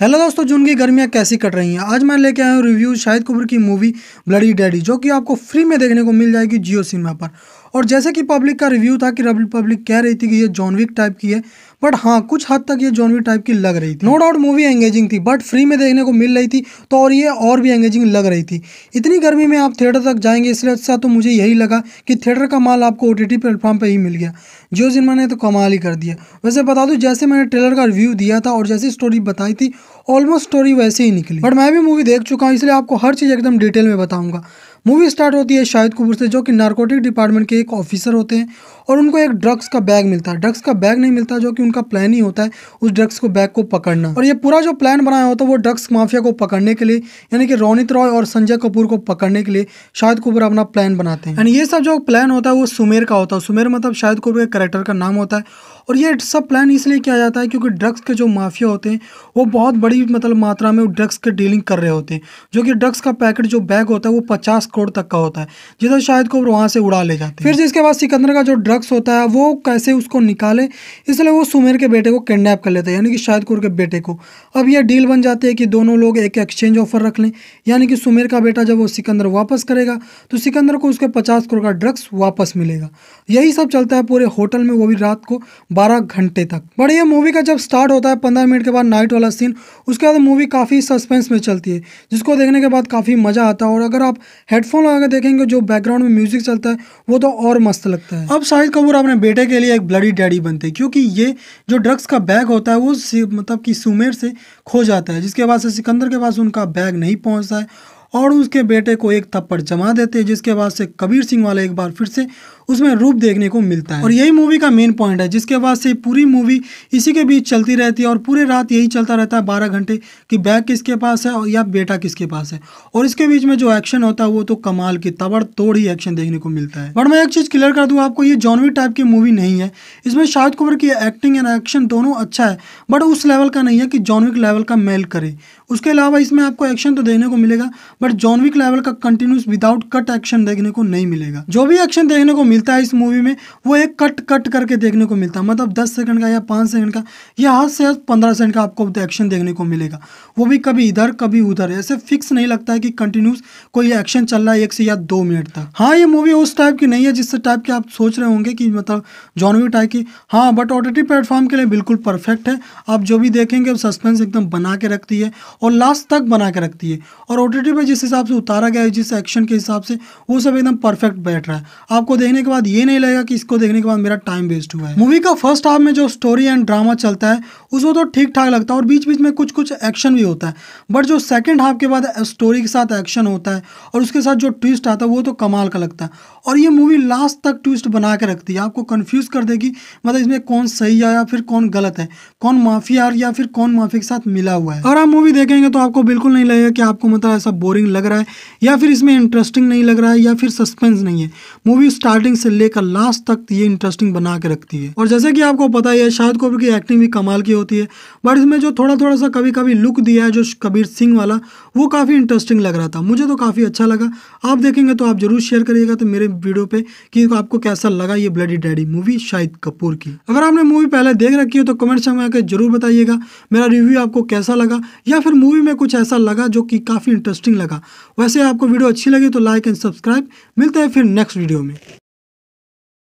hello दोस्तों जून की गर्मियाँ कैसी कट रही हैं आज मैं लेके आया हूँ रिव्यू शाहिद कपूर की मूवी ब्लडी डैडी जो कि आपको फ्री में देखने को मिल जाएगी जियो सिनेमा पर और जैसे कि पब्लिक का रिव्यू था कि रबल पब्लिक कह रही थी कि ये जॉनविक टाइप की है बट हाँ कुछ हद तक ये जॉनवी टाइप की लग रही थी नो डाउट मूवी एंगेजिंग थी बट फ्री में देखने को मिल रही थी तो और ये और भी एंगेजिंग लग रही थी इतनी गर्मी में आप थिएटर तक जाएंगे इसलिए अच्छा तो मुझे यही लगा कि थिएटर का माल आपको ओ टी टी प्लेटफॉर्म पर ही मिल गया जियो सिनेमा ने तो कमाल ही कर दिया वैसे बता दूँ जैसे मैंने ट्रेलर का रिव्यू दिया था और जैसी स्टोरी बताई थी ऑलमोस्ट स्टोरी वैसे ही निकली बट मैं भी मूवी देख चुका हूँ इसलिए आपको हर चीज़ एकदम डिटेल में बताऊँगा मूवी स्टार्ट होती है शाहिद कपूर से जो कि नारकोटिक डिपार्टमेंट के एक ऑफिसर होते हैं और उनको एक ड्रग्स का बैग मिलता है ड्रग्स का बैग नहीं मिलता जो कि उनका प्लान ही होता है उस ड्रग्स को बैग को पकड़ना और ये पूरा जो प्लान बनाया होता है वो ड्रग्स माफिया को पकड़ने के लिए यानी कि रोनित रॉय और संजय कपूर को पकड़ने के लिए शाहिद कपूर अपना प्लान बनाते हैं एंड ये सब जो प्लान होता है वो सुमेर का होता है सुमेर मतलब शाहिद कपूर के करेक्टर का नाम होता है और ये सब प्लान इसलिए किया जाता है क्योंकि ड्रग्स के जो माफिया होते हैं वो बहुत बड़ी मतलब मात्रा में ड्रग्स के डीलिंग कर रहे होते हैं जो कि ड्रग्स का पैकेट जो बैग होता है वो पचास करोड़ तक का होता है जिधर शाहिद को वहाँ से उड़ा ले जाते हैं फिर जिसके बाद सिकंदर का जो ड्रग्स होता है वो कैसे उसको निकाले इसलिए वो सुमेर के बेटे को किडनैप कर लेते हैं यानी कि शाहिद कौर के बेटे को अब यह डील बन जाती है कि दोनों लोग एक एक्सचेंज ऑफर रख लें यानी कि सुमेर का बेटा जब वो सिकंदर वापस करेगा तो सिकंदर को उसके पचास करोड़ का ड्रग्स वापस मिलेगा यही सब चलता है पूरे होटल में वो भी रात को बारह घंटे तक बढ़िया मूवी का जब स्टार्ट होता है पंद्रह मिनट के बाद नाइट वाला सीन उसके बाद मूवी काफ़ी सस्पेंस में चलती है जिसको देखने के बाद काफ़ी मज़ा आता है और अगर आप हेड हेडफोन लगा के देखेंगे जो बैकग्राउंड में म्यूजिक चलता है वो तो और मस्त लगता है अब शाहिद कपूर अपने बेटे के लिए एक ब्लडी डैडी बनते हैं क्योंकि ये जो ड्रग्स का बैग होता है वो मतलब कि सुमेर से खो जाता है जिसके बाद से सिकंदर के पास उनका बैग नहीं पहुँचता है और उसके बेटे को एक थप्पड़ जमा देते हैं जिसके बाद से कबीर सिंह वाला एक बार फिर से उसमें रूप देखने को मिलता है और यही मूवी का मेन पॉइंट है जिसके बाद से पूरी मूवी इसी के बीच चलती रहती है और पूरे रात यही चलता रहता है बारह घंटे कि बैग किसके पास है और या बेटा किसके पास है और इसके बीच में जो एक्शन होता है वो तो कमाल की तोड़ ही एक्शन देखने को मिलता है बट मैं एक चीज़ क्लियर कर दूँ आपको ये जॉनवी टाइप की मूवी नहीं है इसमें शाहिद कुंवर की एक्टिंग एंड एक्शन दोनों अच्छा है बट उस लेवल का नहीं है कि जॉनविक लेवल का मेल करे उसके अलावा इसमें आपको एक्शन तो देखने को मिलेगा बट जॉनविक लेवल का कंटिन्यूस विदाउट कट एक्शन देखने को नहीं मिलेगा जो भी एक्शन देखने को मिलता है इस मूवी में वो एक कट कट करके देखने को मिलता है मतलब दस सेकंड का या पाँच सेकंड का या हद से हद पंद्रह सेकंड का आपको एक्शन देखने को मिलेगा वो भी कभी इधर कभी उधर ऐसे फिक्स नहीं लगता है कि कंटिन्यूस कोई एक्शन चल रहा है एक से या दो मिनट तक हाँ ये मूवी उस टाइप की नहीं है जिस टाइप की आप सोच रहे होंगे कि मतलब जॉनविक टाइप की हाँ बट ओ प्लेटफॉर्म के लिए बिल्कुल परफेक्ट है आप जो भी देखेंगे सस्पेंस एकदम बना के रखती है और लास्ट तक बना के रखती है और ओ टी जिस हिसाब से उतारा गया है जिस एक्शन के हिसाब से वो सब एकदम परफेक्ट बैठ रहा है आपको देखने के बाद ये नहीं लगेगा कि इसको देखने के बाद मेरा टाइम वेस्ट हुआ है मूवी का फर्स्ट हाफ में जो स्टोरी एंड ड्रामा चलता है उसको तो ठीक ठाक लगता है और बीच बीच में कुछ कुछ एक्शन भी होता है बट जो सेकेंड हाफ के बाद स्टोरी के साथ एक्शन होता है और उसके साथ जो ट्विस्ट आता है वो तो कमाल का लगता है और ये मूवी लास्ट तक ट्विस्ट बना के रखती है आपको कन्फ्यूज़ कर देगी मतलब इसमें कौन सही है या फिर कौन गलत है कौन माफिया या फिर कौन माफिया के साथ मिला हुआ है अगर आप मूवी देख देखेंगे तो आपको बिल्कुल नहीं लगेगा कि आपको मतलब ऐसा बोरिंग लग रहा है या फिर इसमें इंटरेस्टिंग नहीं लग रहा है या फिर सस्पेंस नहीं है मूवी स्टार्टिंग से लेकर लास्ट तक ये इंटरेस्टिंग बना के रखती है और जैसे कि आपको पता ही है शाहिद कपूर की एक्टिंग भी कमाल की होती है बट इसमें जो थोड़ा थोड़ा सा कभी कभी लुक दिया है जो कबीर सिंह वाला वो काफ़ी इंटरेस्टिंग लग रहा था मुझे तो काफ़ी अच्छा लगा आप देखेंगे तो आप जरूर शेयर करिएगा तो मेरे वीडियो पर कि आपको कैसा लगा ये bloody daddy movie Shahid Kapoor की अगर आपने मूवी पहले देख रखी हो तो कमेंट में आकर जरूर बताइएगा मेरा रिव्यू आपको कैसा लगा या फिर सर मूवी में कुछ ऐसा लगा जो कि काफ़ी इंटरेस्टिंग लगा वैसे आपको वीडियो अच्छी लगी तो लाइक एंड सब्सक्राइब मिलते हैं फिर नेक्स्ट वीडियो में